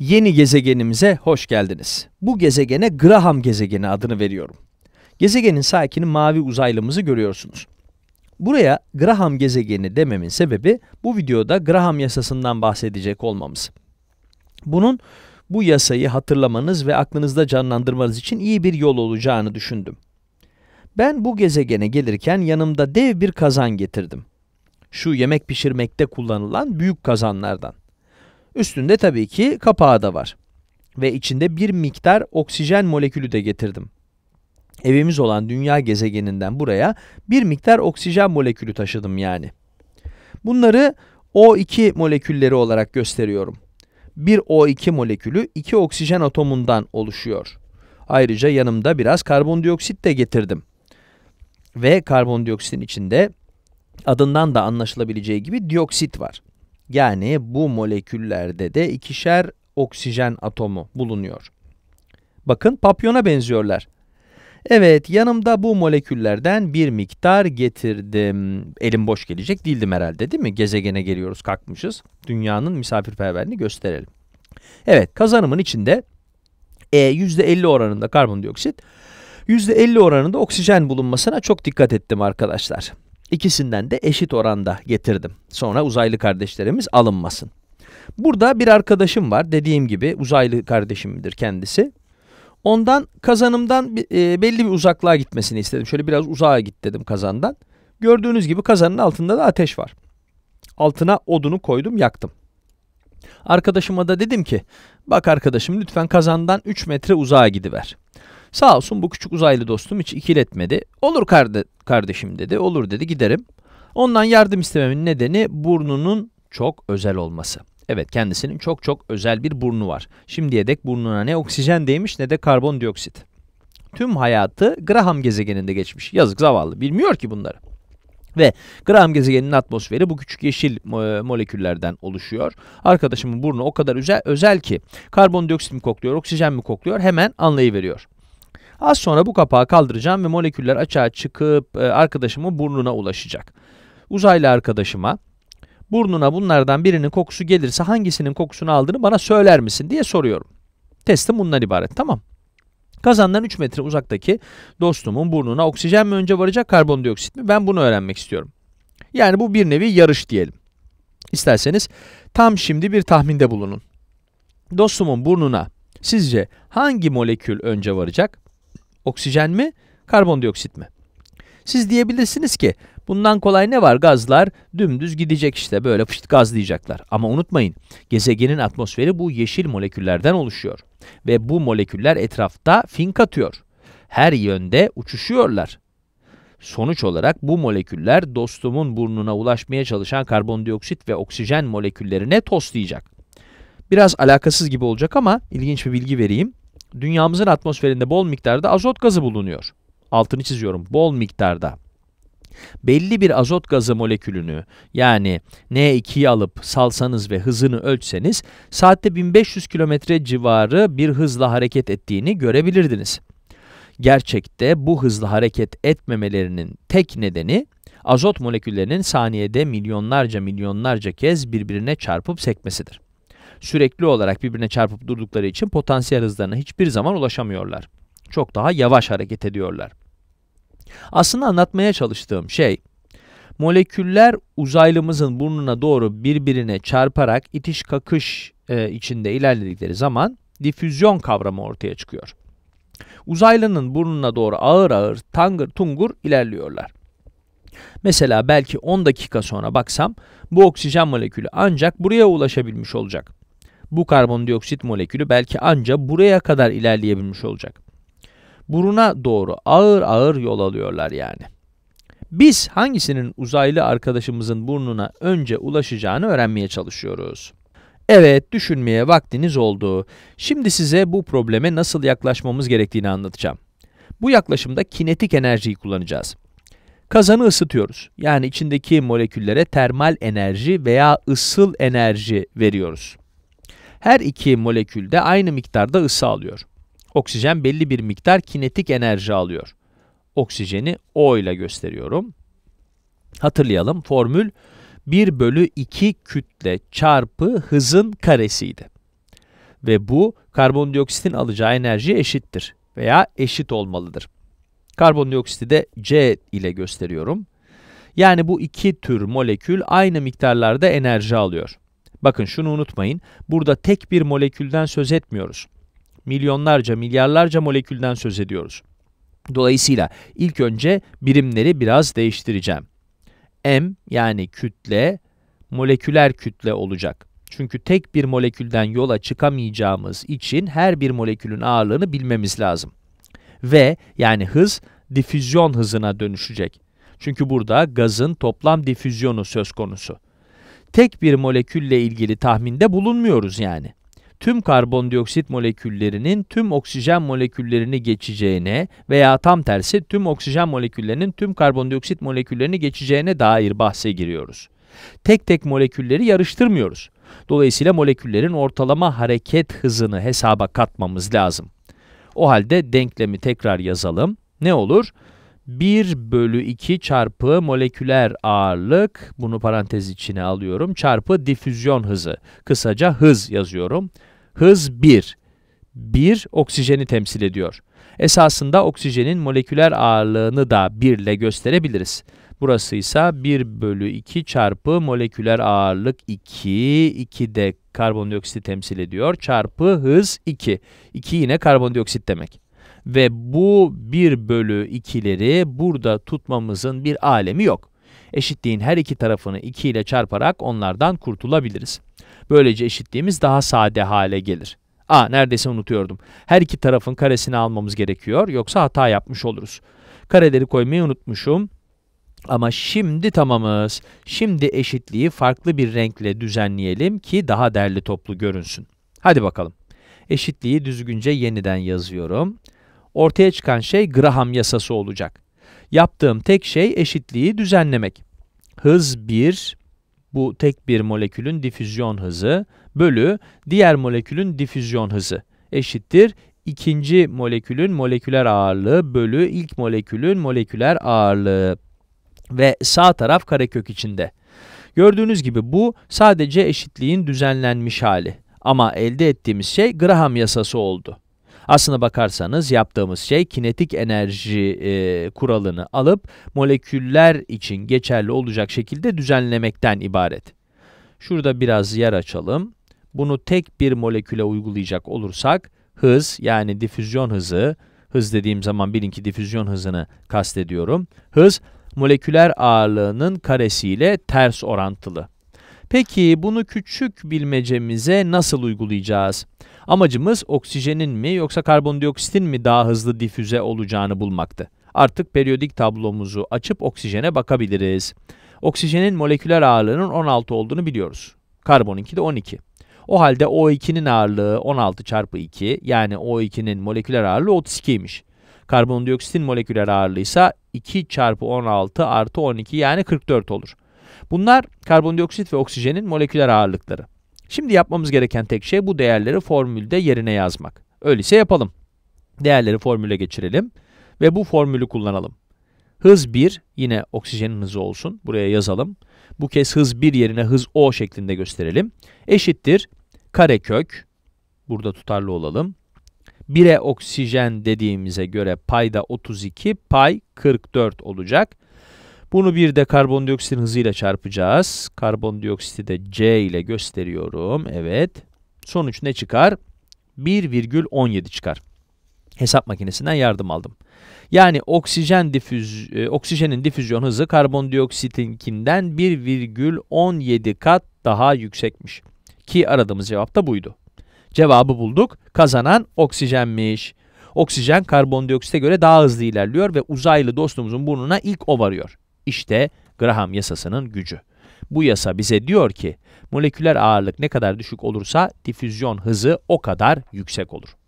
Yeni gezegenimize hoş geldiniz. Bu gezegene Graham gezegeni adını veriyorum. Gezegenin sakini mavi uzaylımızı görüyorsunuz. Buraya Graham gezegeni dememin sebebi bu videoda Graham yasasından bahsedecek olmamız. Bunun bu yasayı hatırlamanız ve aklınızda canlandırmanız için iyi bir yol olacağını düşündüm. Ben bu gezegene gelirken yanımda dev bir kazan getirdim. Şu yemek pişirmekte kullanılan büyük kazanlardan. Üstünde tabii ki kapağı da var. Ve içinde bir miktar oksijen molekülü de getirdim. Evimiz olan dünya gezegeninden buraya bir miktar oksijen molekülü taşıdım yani. Bunları O2 molekülleri olarak gösteriyorum. Bir O2 molekülü iki oksijen atomundan oluşuyor. Ayrıca yanımda biraz karbondioksit de getirdim. Ve karbondioksitin içinde adından da anlaşılabileceği gibi dioksit var. Yani bu moleküllerde de ikişer oksijen atomu bulunuyor. Bakın papyona benziyorlar. Evet yanımda bu moleküllerden bir miktar getirdim. Elim boş gelecek değildim herhalde değil mi? Gezegene geliyoruz kalkmışız. Dünyanın misafirperverliğini gösterelim. Evet kazanımın içinde e, %50 oranında karbondioksit, %50 oranında oksijen bulunmasına çok dikkat ettim arkadaşlar. İkisinden de eşit oranda getirdim. Sonra uzaylı kardeşlerimiz alınmasın. Burada bir arkadaşım var. Dediğim gibi uzaylı kardeşimdir kendisi. Ondan kazanımdan e, belli bir uzaklığa gitmesini istedim. Şöyle biraz uzağa git dedim kazandan. Gördüğünüz gibi kazanın altında da ateş var. Altına odunu koydum yaktım. Arkadaşıma da dedim ki bak arkadaşım lütfen kazandan 3 metre uzağa gidiver. Sağ olsun bu küçük uzaylı dostum hiç ikiletmedi. Olur kardeşim dedi. Olur dedi giderim. Ondan yardım istememin nedeni burnunun çok özel olması. Evet kendisinin çok çok özel bir burnu var. Şimdiye dek burnuna ne oksijen değmiş ne de karbondioksit. Tüm hayatı Graham gezegeninde geçmiş. Yazık zavallı bilmiyor ki bunları. Ve Graham gezegeninin atmosferi bu küçük yeşil e, moleküllerden oluşuyor. Arkadaşımın burnu o kadar özel, ki karbondioksit mi kokluyor, oksijen mi kokluyor hemen anlayıveriyor. Az sonra bu kapağı kaldıracağım ve moleküller açığa çıkıp e, arkadaşımın burnuna ulaşacak. Uzaylı arkadaşıma burnuna bunlardan birinin kokusu gelirse hangisinin kokusunu aldığını bana söyler misin diye soruyorum. Testim bundan ibaret tamam. Kazandan 3 metre uzaktaki dostumun burnuna oksijen mi önce varacak karbondioksit mi? Ben bunu öğrenmek istiyorum. Yani bu bir nevi yarış diyelim. İsterseniz tam şimdi bir tahminde bulunun. Dostumun burnuna sizce hangi molekül önce varacak? Oksijen mi? Karbondioksit mi? Siz diyebilirsiniz ki bundan kolay ne var? Gazlar dümdüz gidecek işte böyle fışt gaz diyecekler. Ama unutmayın gezegenin atmosferi bu yeşil moleküllerden oluşuyor. Ve bu moleküller etrafta fink atıyor. Her yönde uçuşuyorlar. Sonuç olarak bu moleküller dostumun burnuna ulaşmaya çalışan karbondioksit ve oksijen moleküllerine toslayacak. Biraz alakasız gibi olacak ama ilginç bir bilgi vereyim dünyamızın atmosferinde bol miktarda azot gazı bulunuyor. Altını çiziyorum bol miktarda. Belli bir azot gazı molekülünü yani N2'yi alıp salsanız ve hızını ölçseniz saatte 1500 kilometre civarı bir hızla hareket ettiğini görebilirdiniz. Gerçekte bu hızla hareket etmemelerinin tek nedeni azot moleküllerinin saniyede milyonlarca milyonlarca kez birbirine çarpıp sekmesidir sürekli olarak birbirine çarpıp durdukları için potansiyel hızlarına hiçbir zaman ulaşamıyorlar. Çok daha yavaş hareket ediyorlar. Aslında anlatmaya çalıştığım şey, moleküller uzaylımızın burnuna doğru birbirine çarparak itiş kakış e, içinde ilerledikleri zaman difüzyon kavramı ortaya çıkıyor. Uzaylının burnuna doğru ağır ağır tangır tungur ilerliyorlar. Mesela belki 10 dakika sonra baksam bu oksijen molekülü ancak buraya ulaşabilmiş olacak. Bu karbondioksit molekülü belki anca buraya kadar ilerleyebilmiş olacak. Buruna doğru ağır ağır yol alıyorlar yani. Biz hangisinin uzaylı arkadaşımızın burnuna önce ulaşacağını öğrenmeye çalışıyoruz. Evet, düşünmeye vaktiniz oldu. Şimdi size bu probleme nasıl yaklaşmamız gerektiğini anlatacağım. Bu yaklaşımda kinetik enerjiyi kullanacağız. Kazanı ısıtıyoruz. Yani içindeki moleküllere termal enerji veya ısıl enerji veriyoruz. Her iki molekül de aynı miktarda ısı alıyor. Oksijen belli bir miktar kinetik enerji alıyor. Oksijeni O ile gösteriyorum. Hatırlayalım formül 1 bölü 2 kütle çarpı hızın karesiydi. Ve bu karbondioksitin alacağı enerji eşittir veya eşit olmalıdır. Karbondioksiti de C ile gösteriyorum. Yani bu iki tür molekül aynı miktarlarda enerji alıyor. Bakın şunu unutmayın, burada tek bir molekülden söz etmiyoruz. Milyonlarca, milyarlarca molekülden söz ediyoruz. Dolayısıyla ilk önce birimleri biraz değiştireceğim. M yani kütle, moleküler kütle olacak. Çünkü tek bir molekülden yola çıkamayacağımız için her bir molekülün ağırlığını bilmemiz lazım. V yani hız, difüzyon hızına dönüşecek. Çünkü burada gazın toplam difüzyonu söz konusu tek bir molekülle ilgili tahminde bulunmuyoruz yani. Tüm karbondioksit moleküllerinin tüm oksijen moleküllerini geçeceğine veya tam tersi tüm oksijen moleküllerinin tüm karbondioksit moleküllerini geçeceğine dair bahse giriyoruz. Tek tek molekülleri yarıştırmıyoruz. Dolayısıyla moleküllerin ortalama hareket hızını hesaba katmamız lazım. O halde denklemi tekrar yazalım. Ne olur? 1 bölü 2 çarpı moleküler ağırlık, bunu parantez içine alıyorum, çarpı difüzyon hızı. Kısaca hız yazıyorum. Hız 1. 1 oksijeni temsil ediyor. Esasında oksijenin moleküler ağırlığını da 1 ile gösterebiliriz. Burası ise 1 bölü 2 çarpı moleküler ağırlık 2, 2 de karbondioksit temsil ediyor, çarpı hız 2. 2 yine karbondioksit demek. Ve bu 1 bölü 2'leri burada tutmamızın bir alemi yok. Eşitliğin her iki tarafını 2 ile çarparak onlardan kurtulabiliriz. Böylece eşitliğimiz daha sade hale gelir. Aa neredeyse unutuyordum. Her iki tarafın karesini almamız gerekiyor yoksa hata yapmış oluruz. Kareleri koymayı unutmuşum. Ama şimdi tamamız. Şimdi eşitliği farklı bir renkle düzenleyelim ki daha derli toplu görünsün. Hadi bakalım. Eşitliği düzgünce yeniden yazıyorum ortaya çıkan şey Graham yasası olacak. Yaptığım tek şey eşitliği düzenlemek. Hız 1, bu tek bir molekülün difüzyon hızı, bölü diğer molekülün difüzyon hızı eşittir ikinci molekülün moleküler ağırlığı bölü ilk molekülün moleküler ağırlığı ve sağ taraf karekök içinde. Gördüğünüz gibi bu sadece eşitliğin düzenlenmiş hali ama elde ettiğimiz şey Graham yasası oldu. Aslına bakarsanız yaptığımız şey kinetik enerji e, kuralını alıp moleküller için geçerli olacak şekilde düzenlemekten ibaret. Şurada biraz yer açalım. Bunu tek bir moleküle uygulayacak olursak hız yani difüzyon hızı, hız dediğim zaman bilin ki difüzyon hızını kastediyorum. Hız moleküler ağırlığının karesiyle ters orantılı. Peki bunu küçük bilmecemize nasıl uygulayacağız? Amacımız oksijenin mi yoksa karbondioksitin mi daha hızlı difüze olacağını bulmaktı. Artık periyodik tablomuzu açıp oksijene bakabiliriz. Oksijenin moleküler ağırlığının 16 olduğunu biliyoruz. Karbonunki de 12. O halde O2'nin ağırlığı 16 çarpı 2 yani O2'nin moleküler ağırlığı 32'ymiş. Karbondioksitin moleküler ağırlığı ise 2 çarpı 16 artı 12 yani 44 olur. Bunlar karbondioksit ve oksijenin moleküler ağırlıkları. Şimdi yapmamız gereken tek şey bu değerleri formülde yerine yazmak. Öyleyse yapalım. Değerleri formüle geçirelim ve bu formülü kullanalım. Hız 1 yine oksijenin hızı olsun. Buraya yazalım. Bu kez hız 1 yerine hız O şeklinde gösterelim. Eşittir karekök. Burada tutarlı olalım. 1'e oksijen dediğimize göre payda 32, pay 44 olacak. Bunu bir de karbondioksitin hızıyla çarpacağız. Karbondioksiti de C ile gösteriyorum. Evet. Sonuç ne çıkar? 1,17 çıkar. Hesap makinesinden yardım aldım. Yani oksijen difüz, e, oksijenin difüzyon hızı karbondioksitinkinden 1,17 kat daha yüksekmiş. Ki aradığımız cevap da buydu. Cevabı bulduk. Kazanan oksijenmiş. Oksijen karbondioksite göre daha hızlı ilerliyor ve uzaylı dostumuzun burnuna ilk o varıyor. İşte Graham yasasının gücü. Bu yasa bize diyor ki moleküler ağırlık ne kadar düşük olursa difüzyon hızı o kadar yüksek olur.